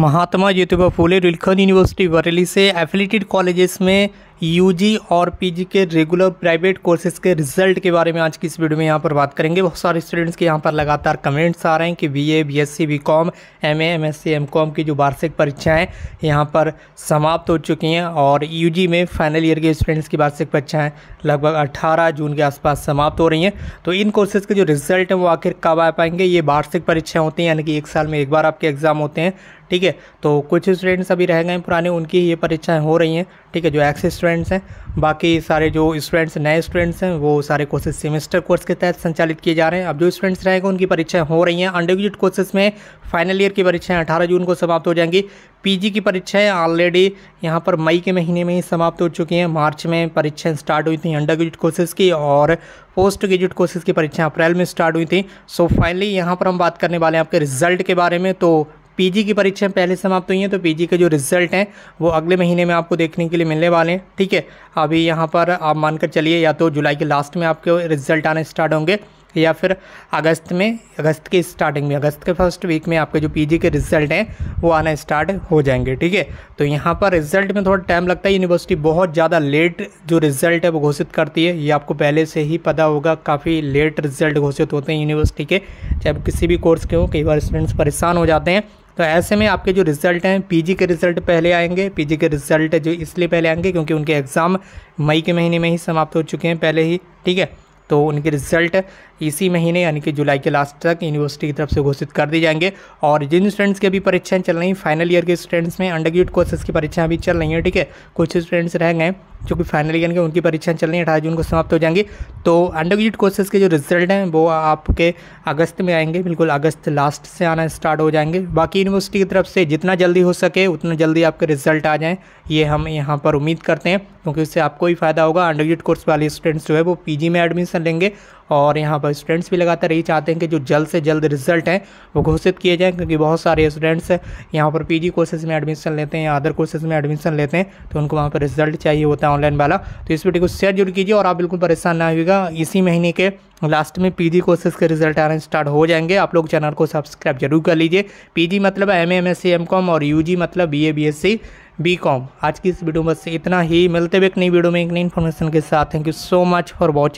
महात्मा Jyotiba Phule Rohilkhand university Bareilly से affiliated colleges में UG और पीजी के रेगुलर प्राइवेट कोर्सेज के रिजल्ट के बारे में आज की इस वीडियो में यहाँ पर बात करेंगे बहुत सारे स्टूडेंट्स के यहाँ पर लगातार कमेंट्स आ रहे हैं कि BA, BSc, BCom, MA, MSc, MCom की जो वार्षिक परीक्षाएँ यहाँ पर समाप्त हो चुकी हैं और यू में फाइनल ईयर के स्टूडेंट्स की वार्षिक परीक्षाएँ लगभग अट्ठारह जून के आसपास समाप्त हो रही हैं तो इन कोर्सेज़ के जो रिजल्ट हैं वो आखिर कब आ पाएंगे ये वार्षिक परीक्षाएँ होती हैं यानी कि एक साल में एक बार आपके एग्ज़ाम होते हैं ठीक है तो कुछ स्टूडेंट्स अभी रह गए पुराने उनकी ये परीक्षाएं हो रही हैं ठीक है जो एक्स स्टूडेंट्स हैं बाकी सारे जो स्टूडेंट्स नए स्टूडेंट्स हैं वो सारे कोर्सेज सेमेस्टर कोर्स के तहत संचालित किए जा रहे हैं अब जो स्टूडेंट्स रहेंगे उनकी परीक्षाएं हो रही हैं अंडर ग्रेजुएट कोर्सेज में फाइनल ईयर की परीक्षाएं अठारह जून को समाप्त हो जाएंगी पीजी की परीक्षाएं ऑलरेडी यहाँ पर मई के महीने में ही समाप्त हो चुकी हैं मार्च में परीक्षाएं स्टार्ट हुई थी अंडर ग्रेजुएट कोर्सेज की और पोस्ट ग्रेजुएट कोर्सेज की परीक्षाएं अप्रैल में स्टार्ट हुई थी सो फाइनली यहाँ पर हम बात करने वाले हैं आपके रिजल्ट के बारे में तो पीजी की परीक्षाएं पहले समाप्त हुई हैं तो पीजी के जो रिजल्ट हैं वो अगले महीने में आपको देखने के लिए मिलने वाले हैं ठीक है अभी यहाँ पर आप मानकर चलिए या तो जुलाई के लास्ट में आपके रिजल्ट आने स्टार्ट होंगे या फिर अगस्त में अगस्त के स्टार्टिंग में अगस्त के फर्स्ट वीक में आपके जो पीजी के रिजल्ट हैं वो आना स्टार्ट हो जाएंगे ठीक है तो यहाँ पर रिजल्ट में थोड़ा टाइम लगता है यूनिवर्सिटी बहुत ज़्यादा लेट जो रिजल्ट है वो घोषित करती है ये आपको पहले से ही पता होगा काफ़ी लेट रिजल्ट घोषित होते हैं यूनिवर्सिटी के चाहे किसी भी कोर्स के हों कई बार स्टूडेंट्स परेशान हो जाते हैं तो ऐसे में आपके जो रिजल्ट हैं पीजी के रिजल्ट पहले आएंगे पीजी के रिजल्ट जो इसलिए पहले आएंगे क्योंकि उनके एग्ज़ाम मई के महीने में ही समाप्त हो चुके हैं पहले ही ठीक है तो उनके रिजल्ट इसी महीने यानी कि जुलाई के लास्ट तक यूनिवर्सिटी की तरफ से घोषित कर दिए जाएंगे और जिन स्टूडेंट्स की भी परीक्षाएं चल रही फाइनल ईयर के स्टूडेंट्स में अंडर कोर्सेज की परीक्षाएं अभी चल रही हैं ठीक है कुछ स्टूडेंट्स रह गए जो कि फाइनल ईयर के उनकी परीक्षाएं चल रही हैं अठारह जून को समाप्त हो जाएंगी तो अंडर ग्रेजुएट कोर्सेज़ के जो रिजल्ट हैं वो आपके अगस्त में आएंगे बिल्कुल अगस्त लास्ट से आना स्टार्ट हो जाएंगे बाकी यूनिवर्सिटी की तरफ से जितना जल्दी हो सके उतना जल्दी आपके रिजल्ट आ जाएँ ये हम यहाँ पर उम्मीद करते हैं क्योंकि उससे आपको ही फ़ायदा होगा अंडर ग्रेजुएट कोर्स वाले स्टूडेंट्स जो है वो पी में एडमिशन लेंगे और यहाँ पर स्टूडेंट्स भी लगातार यही चाहते हैं कि जो जल्द से जल्द रिजल्ट हैं वो घोषित किए जाएँ क्योंकि बहुत सारे स्टूडेंट्स यहाँ पर पी कोर्सेज में एडमिशन लेते हैं या अदर कोर्सेज में एडमिशन लेते हैं तो उनको वहाँ पर रिजल्ट चाहिए होता है ऑनलाइन वाला तो इस वीडियो को शेयर जरूर कीजिए और आप बिल्कुल परेशान ना होगा इसी महीने के लास्ट में पीजी कोर्सेज के रिजल्ट आने स्टार्ट हो जाएंगे आप लोग चैनल को सब्सक्राइब जरूर कर लीजिए पीजी मतलब M M S C M com और यूजी मतलब बीए बीएससी बीकॉम आज की इस वीडियो में बस इतना ही मिलते हुए एक नई वीडियो में एक नई इन्फॉर्मेशन के साथ thank you so much for watching